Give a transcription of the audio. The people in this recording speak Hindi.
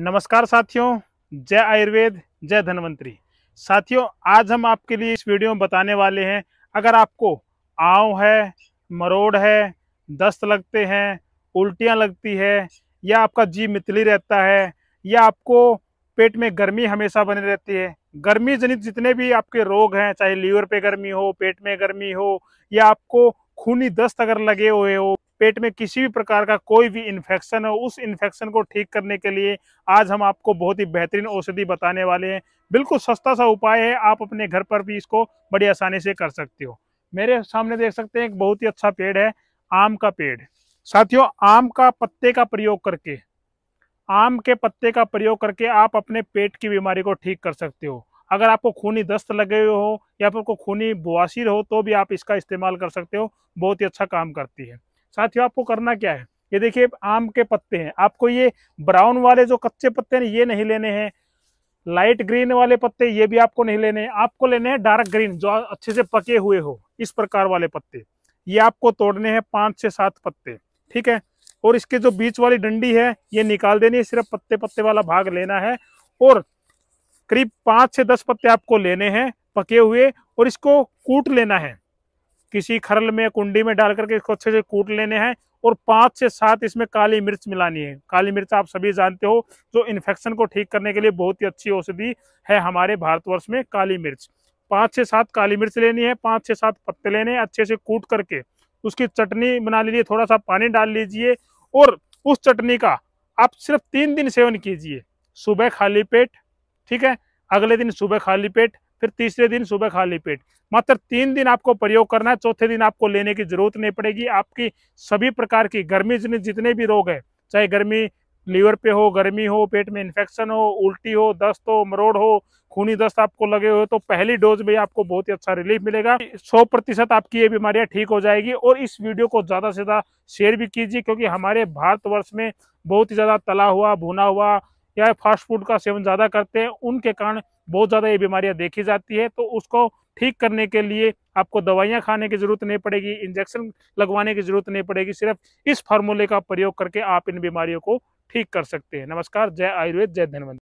नमस्कार साथियों जय आयुर्वेद जय धनवंतरी साथियों आज हम आपके लिए इस वीडियो में बताने वाले हैं अगर आपको आव है मरोड़ है दस्त लगते हैं उल्टियाँ लगती है या आपका जी मितली रहता है या आपको पेट में गर्मी हमेशा बनी रहती है गर्मी जनित जितने भी आपके रोग हैं चाहे लीवर पे गर्मी हो पेट में गर्मी हो या आपको खूनी दस्त अगर लगे हुए हो पेट में किसी भी प्रकार का कोई भी इन्फेक्शन हो उस इन्फेक्शन को ठीक करने के लिए आज हम आपको बहुत ही बेहतरीन औषधि बताने वाले हैं बिल्कुल सस्ता सा उपाय है आप अपने घर पर भी इसको बड़ी आसानी से कर सकते हो मेरे सामने देख सकते हैं एक बहुत ही अच्छा पेड़ है आम का पेड़ साथियों आम का पत्ते का प्रयोग करके आम के पत्ते का प्रयोग करके आप अपने पेट की बीमारी को ठीक कर सकते हो अगर आपको खूनी दस्त लगे हुए हो या फिर आपको खूनी बुआसिर हो तो भी आप इसका इस्तेमाल कर सकते हो बहुत ही अच्छा काम करती है साथियों आपको करना क्या है ये देखिए आम के पत्ते हैं आपको ये ब्राउन वाले जो कच्चे पत्ते हैं ये नहीं लेने हैं लाइट ग्रीन वाले पत्ते ये भी आपको नहीं लेने हैं आपको लेने हैं डार्क ग्रीन जो अच्छे से पके हुए हो इस प्रकार वाले पत्ते ये आपको तोड़ने हैं पाँच से सात पत्ते ठीक है और इसके जो बीच वाली डंडी है ये निकाल देनी है सिर्फ पत्ते पत्ते वाला भाग लेना है और करीब पाँच से दस पत्ते आपको लेने हैं पके हुए और इसको कूट लेना है किसी खरल में कुंडी में डाल करके इसको अच्छे से कूट लेने हैं और पाँच से सात इसमें काली मिर्च मिलानी है काली मिर्च आप सभी जानते हो जो इन्फेक्शन को ठीक करने के लिए बहुत ही अच्छी औषधि है हमारे भारतवर्ष में काली मिर्च पाँच से सात काली मिर्च लेनी है पाँच से सात पत्ते लेने हैं अच्छे से कूट करके उसकी चटनी बना लीजिए थोड़ा सा पानी डाल लीजिए और उस चटनी का आप सिर्फ तीन दिन सेवन कीजिए सुबह खाली पेट ठीक है अगले दिन सुबह खाली पेट फिर तीसरे दिन सुबह खाली पेट मात्र तीन दिन आपको प्रयोग करना है चौथे दिन आपको लेने की जरूरत नहीं पड़ेगी आपकी सभी प्रकार की गर्मी जितने भी रोग है चाहे गर्मी लीवर पे हो गर्मी हो पेट में इन्फेक्शन हो उल्टी हो दस्त हो मरोड़ हो खूनी दस्त आपको लगे हुए तो पहली डोज में आपको बहुत ही अच्छा रिलीफ मिलेगा 100 प्रतिशत आपकी ये बीमारियां ठीक हो जाएगी और इस वीडियो को ज़्यादा से ज़्यादा शेयर भी कीजिए क्योंकि हमारे भारतवर्ष में बहुत ही ज़्यादा तला हुआ भुना हुआ या फास्ट फूड का सेवन ज़्यादा करते हैं उनके कारण बहुत ज़्यादा ये बीमारियाँ देखी जाती है तो उसको ठीक करने के लिए आपको दवाइयाँ खाने की ज़रूरत नहीं पड़ेगी इंजेक्शन लगवाने की ज़रूरत नहीं पड़ेगी सिर्फ इस फार्मूले का प्रयोग करके आप इन बीमारियों को ठीक कर सकते हैं नमस्कार जय आयुर्वेद जय धनवंत